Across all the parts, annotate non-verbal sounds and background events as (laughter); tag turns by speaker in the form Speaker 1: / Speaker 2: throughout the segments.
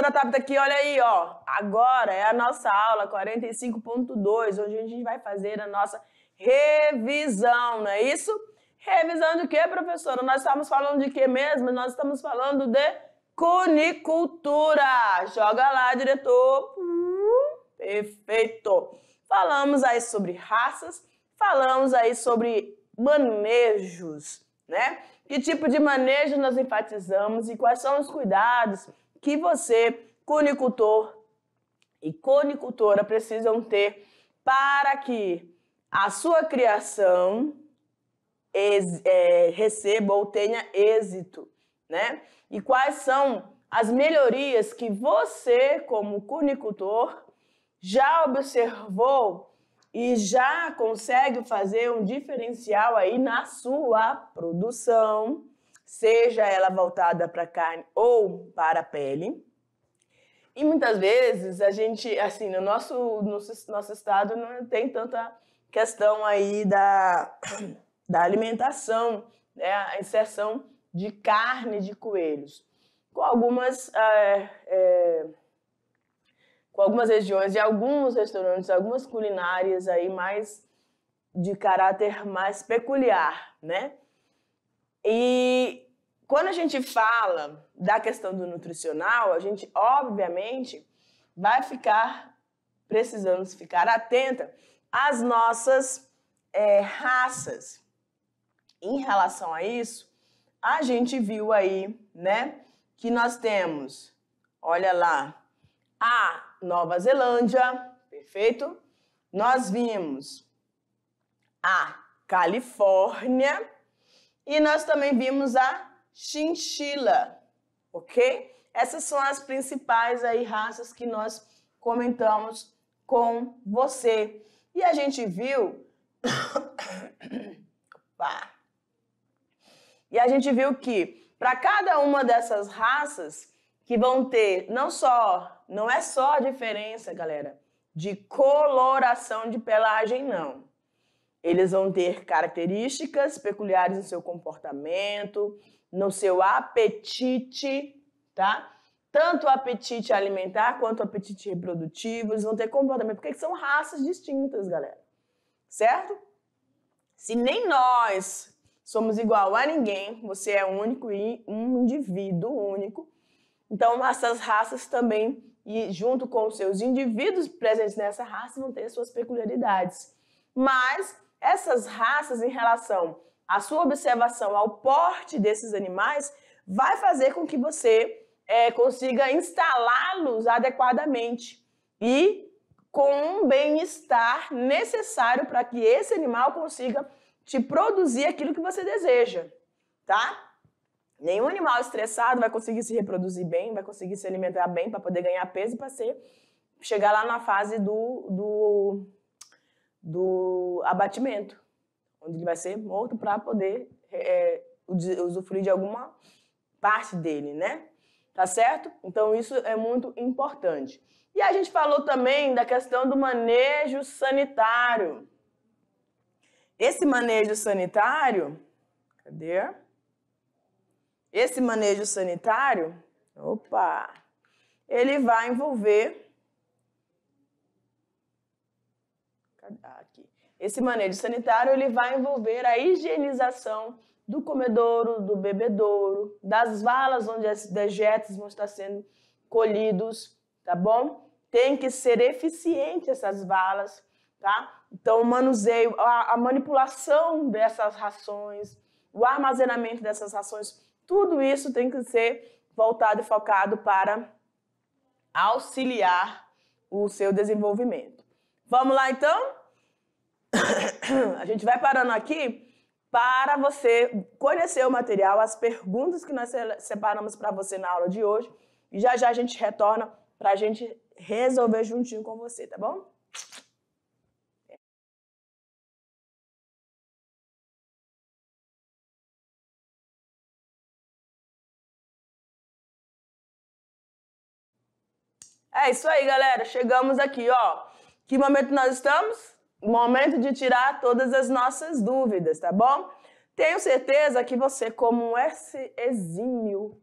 Speaker 1: professora Tabita aqui, olha aí, ó. Agora é a nossa aula 45.2, onde a gente vai fazer a nossa revisão, não é isso? Revisão de quê, professora? Nós estamos falando de quê mesmo? Nós estamos falando de cunicultura. Joga lá, diretor. Hum, perfeito. Falamos aí sobre raças, falamos aí sobre manejos, né? Que tipo de manejo nós enfatizamos e quais são os cuidados que você, conicultor e conicultora, precisam ter para que a sua criação é, receba ou tenha êxito, né? E quais são as melhorias que você, como cunicultor, já observou e já consegue fazer um diferencial aí na sua produção, seja ela voltada para a carne ou para a pele. E muitas vezes a gente, assim, no nosso, no nosso estado não tem tanta questão aí da, da alimentação, né? a inserção de carne de coelhos. Com algumas, ah, é, é, com algumas regiões e alguns restaurantes, algumas culinárias aí mais de caráter mais peculiar, né? E quando a gente fala da questão do nutricional, a gente obviamente vai ficar precisando ficar atenta às nossas é, raças. Em relação a isso, a gente viu aí, né, que nós temos, olha lá, a Nova Zelândia, perfeito? Nós vimos a Califórnia, e nós também vimos a chinchila, ok? Essas são as principais aí raças que nós comentamos com você. E a gente viu. (coughs) e a gente viu que para cada uma dessas raças que vão ter não só, não é só a diferença, galera, de coloração de pelagem, não. Eles vão ter características peculiares no seu comportamento, no seu apetite, tá? Tanto o apetite alimentar quanto o apetite reprodutivo, eles vão ter comportamento, porque são raças distintas, galera. Certo? Se nem nós somos igual a ninguém, você é único e um indivíduo único. Então, essas raças também, e junto com os seus indivíduos presentes nessa raça, vão ter suas peculiaridades. Mas essas raças em relação à sua observação ao porte desses animais vai fazer com que você é, consiga instalá-los adequadamente e com um bem-estar necessário para que esse animal consiga te produzir aquilo que você deseja, tá? Nenhum animal estressado vai conseguir se reproduzir bem, vai conseguir se alimentar bem para poder ganhar peso e para ser chegar lá na fase do, do do abatimento, onde ele vai ser morto para poder é, usufruir de alguma parte dele, né? Tá certo? Então isso é muito importante. E a gente falou também da questão do manejo sanitário. Esse manejo sanitário, cadê? Esse manejo sanitário, opa, ele vai envolver Esse manejo sanitário ele vai envolver a higienização do comedouro, do bebedouro, das valas onde as dejetos vão estar sendo colhidos, tá bom? Tem que ser eficiente essas valas, tá? Então, o manuseio, a, a manipulação dessas rações, o armazenamento dessas rações, tudo isso tem que ser voltado e focado para auxiliar o seu desenvolvimento. Vamos lá então? a gente vai parando aqui para você conhecer o material, as perguntas que nós separamos para você na aula de hoje. E já já a gente retorna para a gente resolver juntinho com você, tá bom? É isso aí, galera. Chegamos aqui, ó. Que momento nós estamos? momento de tirar todas as nossas dúvidas, tá bom? Tenho certeza que você, como esse exímio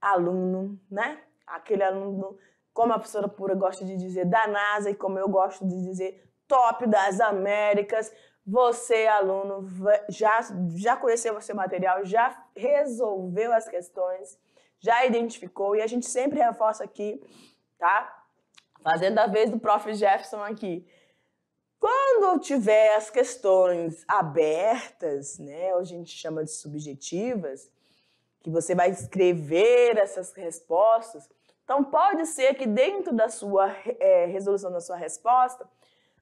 Speaker 1: aluno, né? Aquele aluno, como a professora Pura gosta de dizer, da NASA e como eu gosto de dizer, top das Américas. Você, aluno, já, já conheceu o seu material, já resolveu as questões, já identificou e a gente sempre reforça aqui, tá? Fazendo a vez do prof. Jefferson aqui. Quando eu tiver as questões abertas, né, a gente chama de subjetivas, que você vai escrever essas respostas, então pode ser que dentro da sua é, resolução da sua resposta,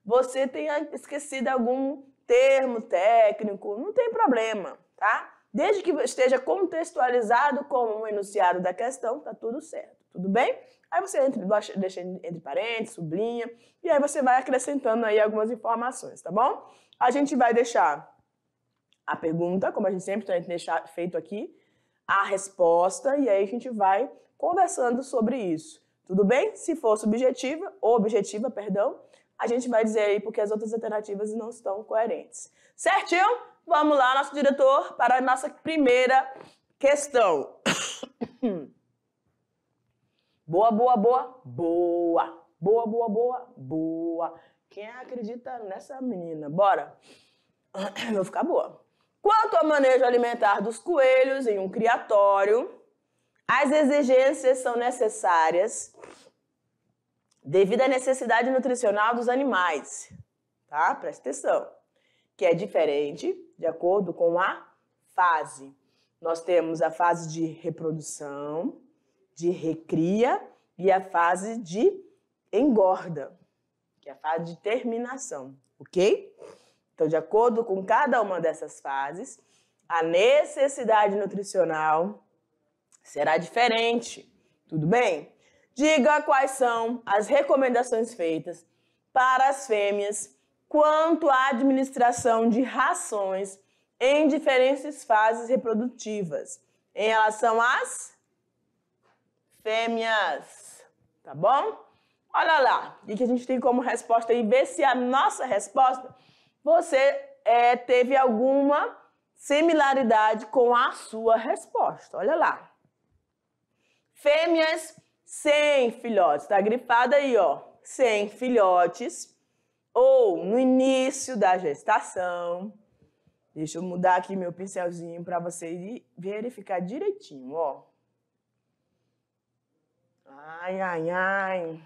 Speaker 1: você tenha esquecido algum termo técnico, não tem problema, tá? Desde que esteja contextualizado com o enunciado da questão, tá tudo certo tudo bem? Aí você entra, deixa entre parênteses, sublinha, e aí você vai acrescentando aí algumas informações, tá bom? A gente vai deixar a pergunta, como a gente sempre tem deixar feito aqui, a resposta, e aí a gente vai conversando sobre isso. Tudo bem? Se for subjetiva, ou objetiva, perdão, a gente vai dizer aí porque as outras alternativas não estão coerentes. Certinho? Vamos lá, nosso diretor, para a nossa primeira questão. (coughs) (coughs) Boa, boa, boa, boa. Boa, boa, boa, boa. Quem acredita nessa menina? Bora. (clears throat) Vou ficar boa. Quanto ao manejo alimentar dos coelhos em um criatório, as exigências são necessárias devido à necessidade nutricional dos animais, tá? Presta atenção. Que é diferente de acordo com a fase. Nós temos a fase de reprodução, de recria e a fase de engorda, que é a fase de terminação, ok? Então, de acordo com cada uma dessas fases, a necessidade nutricional será diferente, tudo bem? Diga quais são as recomendações feitas para as fêmeas quanto à administração de rações em diferentes fases reprodutivas, em relação às fêmeas. Tá bom? Olha lá, o que a gente tem como resposta aí? Ver se a nossa resposta você é, teve alguma similaridade com a sua resposta. Olha lá. Fêmeas sem filhotes. Tá gripada aí, ó. Sem filhotes. Ou no início da gestação. Deixa eu mudar aqui meu pincelzinho para vocês verificar direitinho, ó. Ai, ai, ai.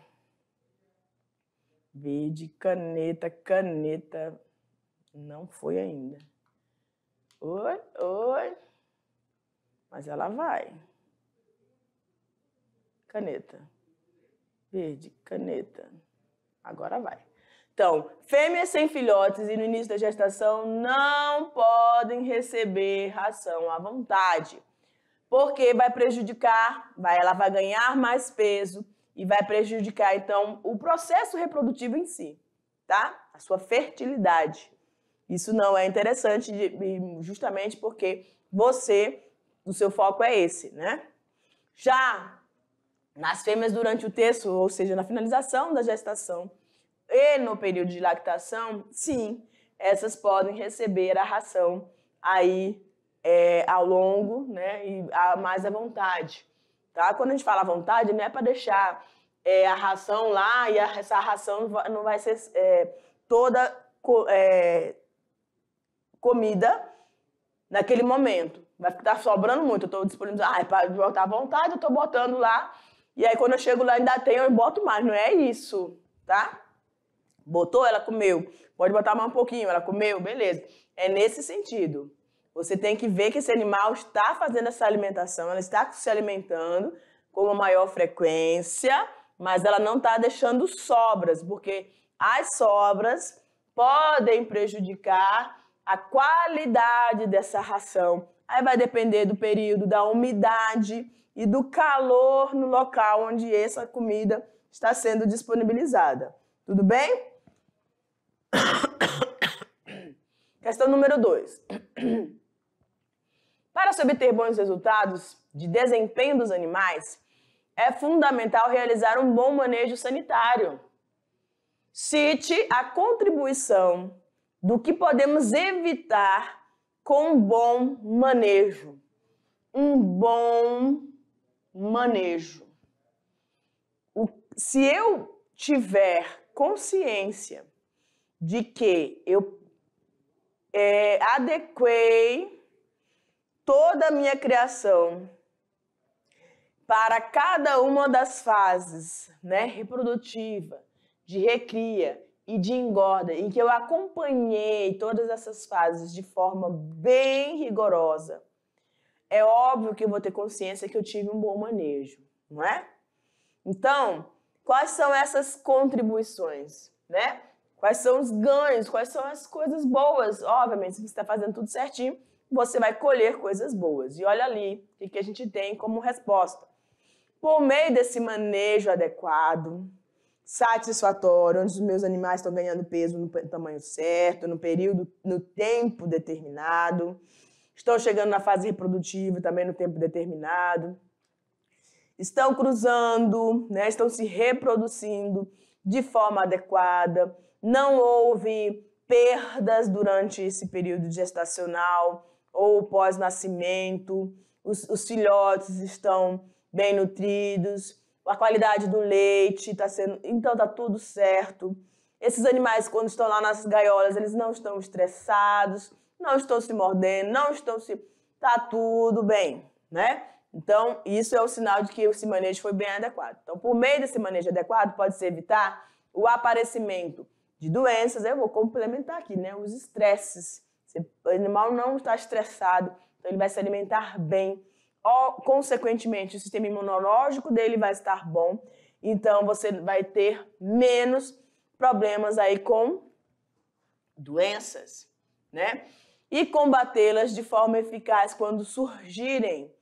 Speaker 1: Verde, caneta, caneta. Não foi ainda. Oi, oi. Mas ela vai. Caneta. Verde, caneta. Agora vai. Então, fêmeas sem filhotes e no início da gestação não podem receber ração à vontade porque vai prejudicar, vai, ela vai ganhar mais peso e vai prejudicar então o processo reprodutivo em si, tá? A sua fertilidade. Isso não é interessante, justamente porque você, o seu foco é esse, né? Já nas fêmeas durante o terço, ou seja, na finalização da gestação e no período de lactação, sim, essas podem receber a ração aí é, ao longo né, e a, mais à vontade. Tá? Quando a gente fala à vontade, não é para deixar é, a ração lá e a, essa ração não vai ser é, toda co, é, comida naquele momento. Vai ficar sobrando muito. Eu estou disponível, ah, é para botar à vontade, eu estou botando lá. E aí quando eu chego lá ainda tem, eu boto mais. Não é isso, tá? Botou, ela comeu. Pode botar mais um pouquinho, ela comeu, beleza. É nesse sentido. Você tem que ver que esse animal está fazendo essa alimentação, ela está se alimentando com uma maior frequência, mas ela não está deixando sobras, porque as sobras podem prejudicar a qualidade dessa ração. Aí vai depender do período, da umidade e do calor no local onde essa comida está sendo disponibilizada. Tudo bem? (coughs) Questão número 2. Para se obter bons resultados de desempenho dos animais, é fundamental realizar um bom manejo sanitário. Cite a contribuição do que podemos evitar com um bom manejo. Um bom manejo. O, se eu tiver consciência de que eu é, adequei toda a minha criação, para cada uma das fases, né, reprodutiva, de recria e de engorda, em que eu acompanhei todas essas fases de forma bem rigorosa, é óbvio que eu vou ter consciência que eu tive um bom manejo, não é? Então, quais são essas contribuições, né? Quais são os ganhos, quais são as coisas boas? Obviamente, se você está fazendo tudo certinho, você vai colher coisas boas. E olha ali o que a gente tem como resposta. Por meio desse manejo adequado, satisfatório, onde os meus animais estão ganhando peso no tamanho certo, no período, no tempo determinado, estão chegando na fase reprodutiva também no tempo determinado, estão cruzando, né, estão se reproduzindo de forma adequada, não houve perdas durante esse período gestacional, ou pós-nascimento, os, os filhotes estão bem nutridos, a qualidade do leite está sendo. Então está tudo certo. Esses animais, quando estão lá nas gaiolas, eles não estão estressados, não estão se mordendo, não estão se. está tudo bem, né? Então, isso é o sinal de que esse manejo foi bem adequado. Então, por meio desse manejo adequado, pode-se evitar o aparecimento de doenças. Eu vou complementar aqui, né? Os estresses o animal não está estressado, então ele vai se alimentar bem. Consequentemente, o sistema imunológico dele vai estar bom, então você vai ter menos problemas aí com doenças, né? E combatê-las de forma eficaz quando surgirem,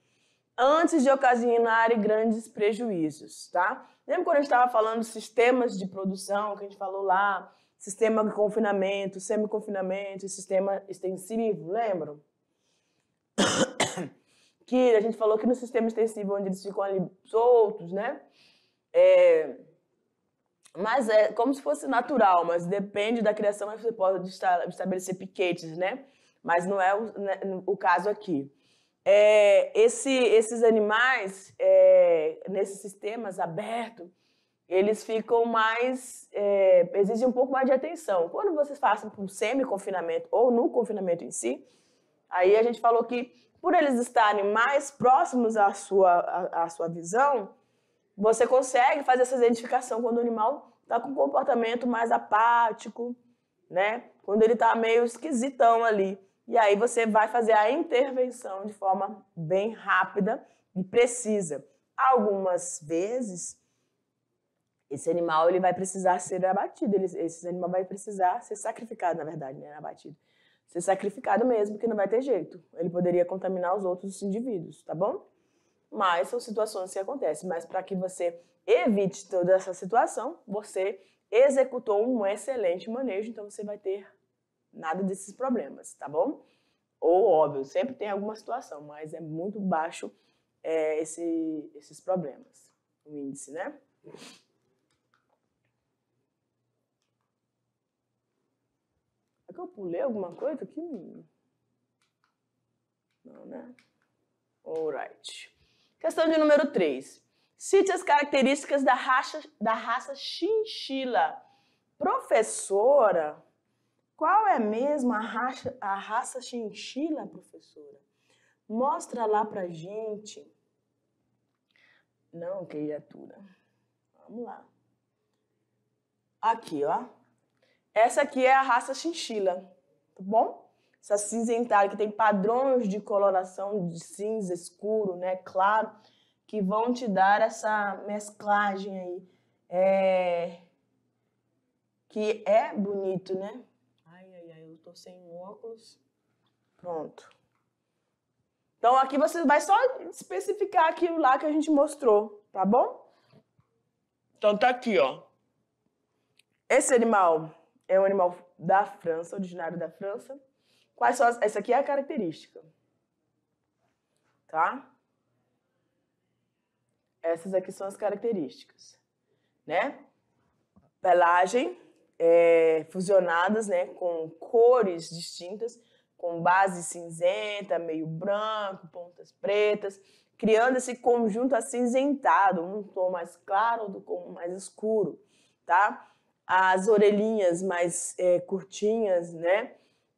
Speaker 1: antes de ocasionarem grandes prejuízos, tá? Lembra quando a gente estava falando de sistemas de produção, que a gente falou lá, sistema de confinamento, semi-confinamento e sistema extensivo, lembram? (coughs) Que a gente falou que no sistema extensivo, onde eles ficam ali soltos, né? É, mas é como se fosse natural, mas depende da criação, você pode estabelecer piquetes, né? Mas não é o, né, o caso aqui. É, esse, esses animais, é, nesses sistemas abertos, eles ficam mais. É, exigem um pouco mais de atenção. Quando vocês passam por semi-confinamento ou no confinamento em si, aí a gente falou que, por eles estarem mais próximos à sua, à, à sua visão, você consegue fazer essa identificação quando o animal está com um comportamento mais apático, né? Quando ele está meio esquisitão ali. E aí você vai fazer a intervenção de forma bem rápida e precisa. Algumas vezes esse animal ele vai precisar ser abatido, ele, esse animal vai precisar ser sacrificado, na verdade, né, abatido. Ser sacrificado mesmo, porque não vai ter jeito. Ele poderia contaminar os outros indivíduos, tá bom? Mas são situações que acontecem. Mas para que você evite toda essa situação, você executou um excelente manejo, então você vai ter nada desses problemas, tá bom? Ou óbvio, sempre tem alguma situação, mas é muito baixo é, esse, esses problemas, o índice, né? que eu pulei alguma coisa aqui? Não, né? Alright. Questão de número 3. Cite as características da raça, da raça chinchila. Professora, qual é mesmo a raça, a raça chinchila, professora? Mostra lá pra gente. Não, criatura. Vamos lá. Aqui, ó. Essa aqui é a raça chinchila, tá bom? Essa cinzentada que tem padrões de coloração de cinza escuro, né, claro, que vão te dar essa mesclagem aí. É... Que é bonito, né? Ai, ai, ai, eu tô sem óculos. Pronto. Então aqui você vai só especificar aquilo lá que a gente mostrou, tá bom? Então tá aqui, ó. Esse animal é um animal da França, originário da França. Quais são as... Essa aqui é a característica. Tá? Essas aqui são as características. Né? Pelagem é, fusionadas né, com cores distintas, com base cinzenta, meio branco, pontas pretas, criando esse conjunto acinzentado, um tom mais claro do tom mais escuro, tá? as orelhinhas mais é, curtinhas, né?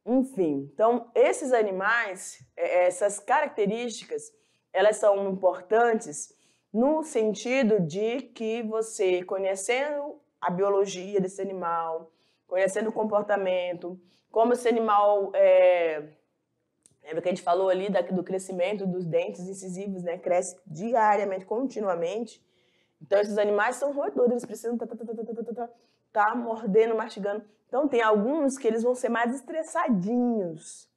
Speaker 1: Enfim, então esses animais, é, essas características, elas são importantes no sentido de que você conhecendo a biologia desse animal, conhecendo o comportamento, como esse animal é, lembra é que a gente falou ali do crescimento dos dentes incisivos, né? Cresce diariamente, continuamente. Então esses animais são roedores, eles precisam tá, tá, tá, tá mordendo, mastigando. Então tem alguns que eles vão ser mais estressadinhos.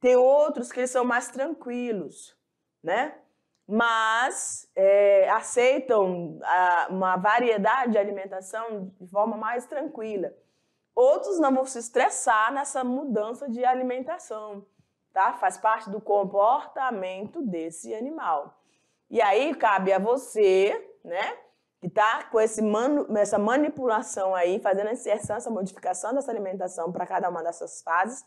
Speaker 1: Tem outros que eles são mais tranquilos, né? Mas é, aceitam a, uma variedade de alimentação de forma mais tranquila. Outros não vão se estressar nessa mudança de alimentação, tá? Faz parte do comportamento desse animal. E aí cabe a você, né? que está com esse manu, essa manipulação aí, fazendo a inserção, essa modificação dessa alimentação para cada uma dessas fases,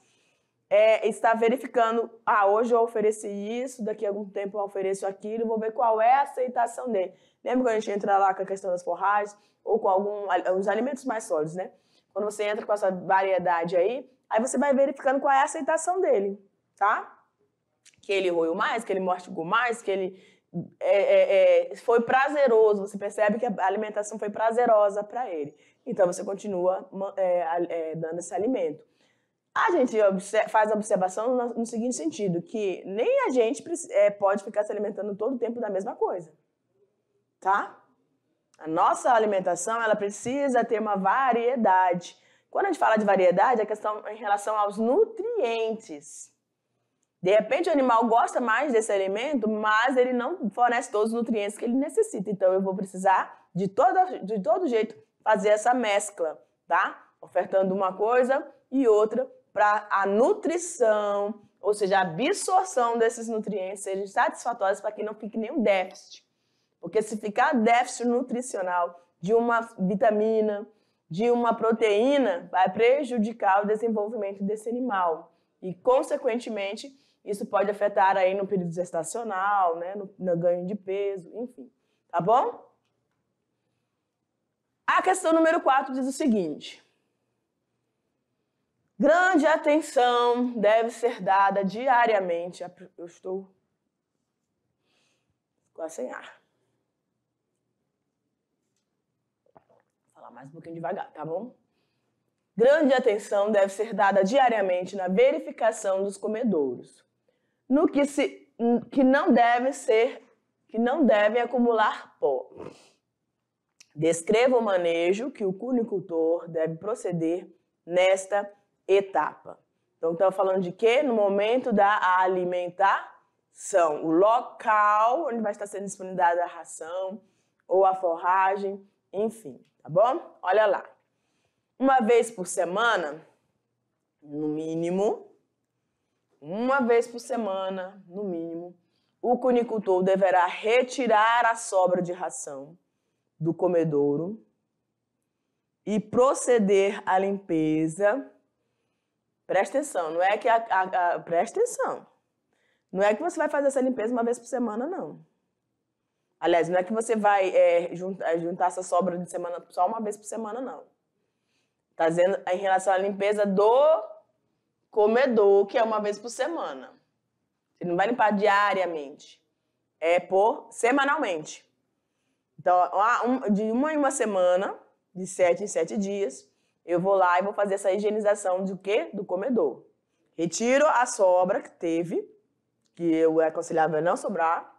Speaker 1: é, está verificando, ah, hoje eu ofereci isso, daqui a algum tempo eu ofereço aquilo, vou ver qual é a aceitação dele. Lembra quando a gente entra lá com a questão das forragens ou com algum, os alimentos mais sólidos, né? Quando você entra com essa variedade aí, aí você vai verificando qual é a aceitação dele, tá? Que ele roiu mais, que ele mastigou mais, que ele é, é, é, foi prazeroso, você percebe que a alimentação foi prazerosa para ele. Então você continua é, é, dando esse alimento. A gente faz a observação no, no seguinte sentido, que nem a gente é, pode ficar se alimentando todo o tempo da mesma coisa, tá? A nossa alimentação, ela precisa ter uma variedade. Quando a gente fala de variedade, é questão em relação aos nutrientes. De repente, o animal gosta mais desse alimento, mas ele não fornece todos os nutrientes que ele necessita. Então, eu vou precisar, de todo, de todo jeito, fazer essa mescla, tá? Ofertando uma coisa e outra para a nutrição, ou seja, a absorção desses nutrientes sejam satisfatórios para que não fique nenhum déficit. Porque se ficar déficit nutricional de uma vitamina, de uma proteína, vai prejudicar o desenvolvimento desse animal e, consequentemente, isso pode afetar aí no período gestacional, né, no, no ganho de peso, enfim, tá bom? A questão número 4 diz o seguinte: Grande atenção deve ser dada diariamente. Eu estou quase sem ar. Vou falar mais um pouquinho devagar, tá bom? Grande atenção deve ser dada diariamente na verificação dos comedouros, no que, se, que não deve ser, que não deve acumular pó. Descreva o manejo que o cunicultor deve proceder nesta etapa. Então, estamos tá falando de quê? No momento da alimentação, o local onde vai estar sendo disponibilizada a ração ou a forragem, enfim, tá bom? Olha lá. Uma vez por semana, no mínimo, uma vez por semana, no mínimo, o cunicultor deverá retirar a sobra de ração do comedouro e proceder à limpeza. Presta atenção, não é que a, a, a, presta atenção. Não é que você vai fazer essa limpeza uma vez por semana, não. Aliás, não é que você vai é, juntar, é, juntar essa sobra de semana só uma vez por semana, não. Está dizendo em relação à limpeza do comedor, que é uma vez por semana. Você não vai limpar diariamente. É por semanalmente. Então, de uma em uma semana, de sete em sete dias, eu vou lá e vou fazer essa higienização do quê? Do comedor. Retiro a sobra que teve, que eu é aconselhável não sobrar,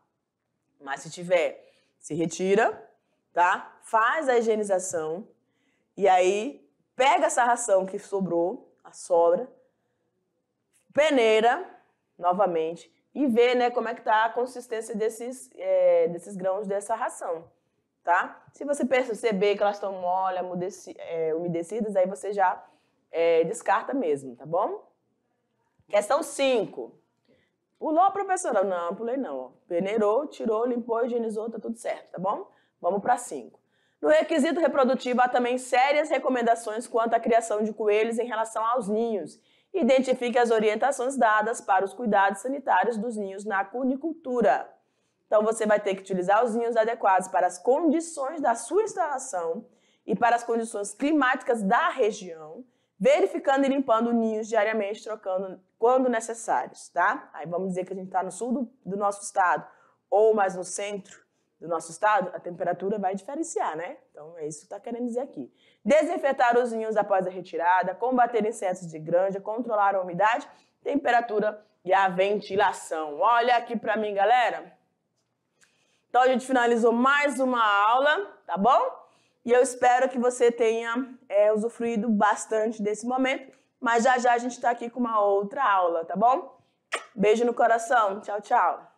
Speaker 1: mas se tiver, se retira, tá? Faz a higienização e aí pega essa ração que sobrou, a sobra, peneira novamente e ver né, como é que está a consistência desses, é, desses grãos dessa ração. Tá? Se você perceber que elas estão molhas, é, umedecidas, aí você já é, descarta mesmo, tá bom? Questão 5. Pulou, professora? Não, pulei não. Peneirou, tirou, limpou, higienizou, tá tudo certo, tá bom? Vamos para 5. No requisito reprodutivo, há também sérias recomendações quanto à criação de coelhos em relação aos ninhos Identifique as orientações dadas para os cuidados sanitários dos ninhos na cunicultura. Então, você vai ter que utilizar os ninhos adequados para as condições da sua instalação e para as condições climáticas da região, verificando e limpando ninhos diariamente, trocando quando necessários, tá? Aí vamos dizer que a gente está no sul do, do nosso estado ou mais no centro do nosso estado, a temperatura vai diferenciar, né? Então, é isso que está querendo dizer aqui desinfetar os ninhos após a retirada, combater insetos de granja, controlar a umidade, temperatura e a ventilação. Olha aqui para mim, galera. Então a gente finalizou mais uma aula, tá bom? E eu espero que você tenha é, usufruído bastante desse momento. Mas já já a gente está aqui com uma outra aula, tá bom? Beijo no coração. Tchau, tchau.